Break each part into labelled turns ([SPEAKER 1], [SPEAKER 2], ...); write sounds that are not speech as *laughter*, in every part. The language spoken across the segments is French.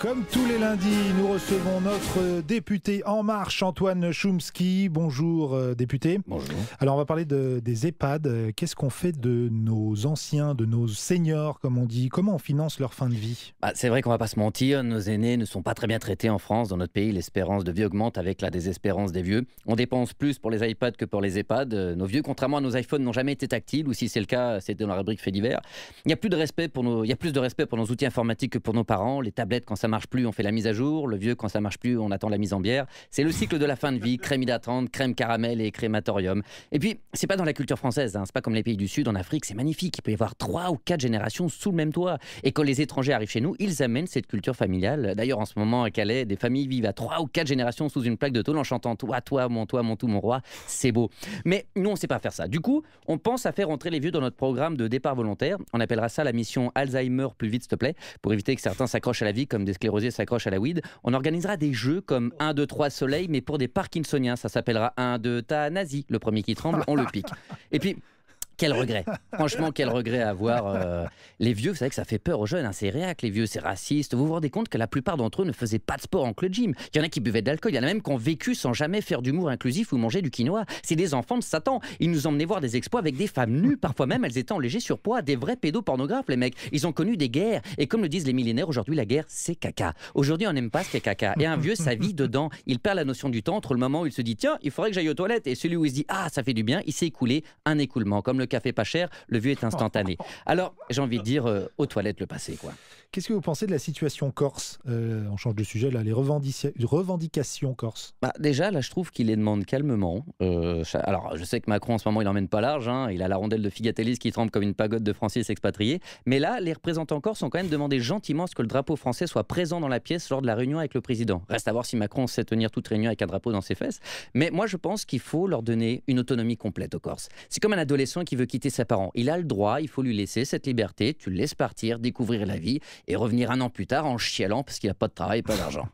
[SPEAKER 1] Comme tous les lundis, nous recevons notre député En Marche, Antoine Chomsky. Bonjour, euh, député. Bonjour. Alors, on va parler de, des EHPAD. Euh, qu'est-ce qu'on fait de nos anciens, de nos seniors, comme on dit Comment on finance leur fin de vie
[SPEAKER 2] bah, C'est vrai qu'on va pas se mentir, nos aînés ne sont pas très bien traités en France. Dans notre pays, l'espérance de vie augmente avec la désespérance des vieux. On dépense plus pour les iPads que pour les EHPAD. Euh, nos vieux, contrairement à nos iPhones, n'ont jamais été tactiles, ou si c'est le cas, c'est dans la rubrique fait divers. Il y a plus de respect pour nos, il y a plus de respect pour nos outils informatiques que pour nos parents. Les tablettes, quand ça marche plus, on fait la mise à jour. Le vieux, quand ça marche plus, on attend la mise en bière. C'est le cycle de la fin de vie, crème hydratante, crème caramel et crématorium. Et puis, c'est pas dans la culture française, hein. c'est pas comme les pays du Sud, en Afrique, c'est magnifique. Il peut y avoir trois ou quatre générations sous le même toit. Et quand les étrangers arrivent chez nous, ils amènent cette culture familiale. D'ailleurs, en ce moment, à Calais, des familles vivent à trois ou quatre générations sous une plaque de tôle en chantant Toi, toi, mon toi, mon tout, mon roi. C'est beau. Mais nous, on sait pas faire ça. Du coup, on pense à faire entrer les vieux dans notre programme de départ volontaire. On appellera ça la mission Alzheimer plus vite, s'il te plaît, pour éviter que certains s'accrochent à la vie comme des rosiers s'accrochent à la weed. On organisera des jeux comme 1, 2, 3 soleil, mais pour des Parkinsoniens. Ça s'appellera 1, 2, ta nazi. Le premier qui tremble, on le pique. Et puis, quel regret. Franchement, quel regret à avoir. Euh, les vieux, vous savez que ça fait peur aux jeunes, hein, c'est réac, les vieux, c'est raciste. Vous vous rendez compte que la plupart d'entre eux ne faisaient pas de sport en club gym. Il y en a qui buvaient de l'alcool, il y en a même qui ont vécu sans jamais faire d'humour inclusif ou manger du quinoa. C'est des enfants de Satan. Ils nous emmenaient voir des exploits avec des femmes nues, parfois même elles étaient en léger surpoids, des vrais pédopornographes, les mecs. Ils ont connu des guerres. Et comme le disent les millénaires, aujourd'hui, la guerre, c'est caca. Aujourd'hui, on n'aime pas ce qu'est caca. Et un vieux, sa vie dedans. Il perd la notion du temps entre le moment où il se dit, tiens, il faudrait que j'aille aux toilettes, et celui où il se dit, ah, ça fait du bien, il s'est écoulé un écoulement, comme le café pas cher, le vieux est instantané. *laughs* Alors, j'ai envie de dire euh, aux toilettes le passé, quoi.
[SPEAKER 1] Qu'est-ce que vous pensez de la situation corse euh, On change de sujet là, les revendications corse.
[SPEAKER 2] Bah, déjà, là, je trouve qu'il les demande calmement. Euh, alors, je sais que Macron en ce moment, il n'emmène pas large. Hein. il a la rondelle de Figatelis qui tremble comme une pagode de Français s'expatrier. Mais là, les représentants corse ont quand même demandé gentiment ce que le drapeau français soit présent dans la pièce lors de la réunion avec le président. Reste à voir si Macron sait tenir toute réunion avec un drapeau dans ses fesses. Mais moi, je pense qu'il faut leur donner une autonomie complète aux Corses. C'est comme un adolescent qui veut quitter ses parents, il a le droit, il faut lui laisser cette liberté, tu le laisses partir, découvrir la vie et revenir un an plus tard en chialant parce qu'il n'a pas de travail, pas d'argent.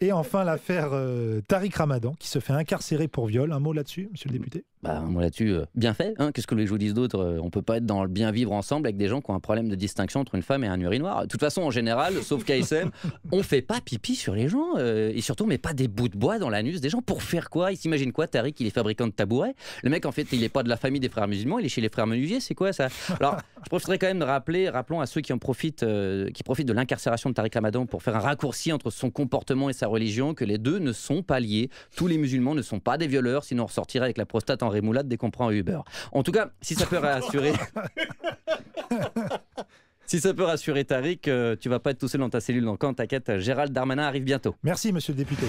[SPEAKER 1] Et enfin, l'affaire euh, Tariq Ramadan, qui se fait incarcérer pour viol. Un mot là-dessus, monsieur le député
[SPEAKER 2] bah, moi là-dessus, euh, bien fait. Hein. Qu'est-ce que les vous disent d'autre euh, On peut pas être dans le bien vivre ensemble avec des gens qui ont un problème de distinction entre une femme et un urinoir. De toute façon, en général, *laughs* sauf KSM, on fait pas pipi sur les gens. Euh, et surtout, on met pas des bouts de bois dans l'anus des gens. Pour faire quoi Ils s'imaginent quoi Tariq, il est fabricant de tabourets. Le mec, en fait, il est pas de la famille des frères musulmans, il est chez les frères menuisiers. C'est quoi ça Alors, je profiterai quand même de rappeler, rappelons à ceux qui en profitent, qui profitent de l'incarcération de Tariq Ramadan pour faire un raccourci entre son comportement et sa religion, que les deux ne sont pas liés. Tous les musulmans ne sont pas des violeurs, sinon on ressortirait avec la prostate en moulade dès qu'on prend Uber. En tout cas, si ça peut rassurer. *laughs* Si ça peut rassurer Tariq, euh, tu vas pas être tout seul dans ta cellule. Donc, quand t'inquiète, Gérald Darmanin arrive bientôt. Merci, monsieur le député.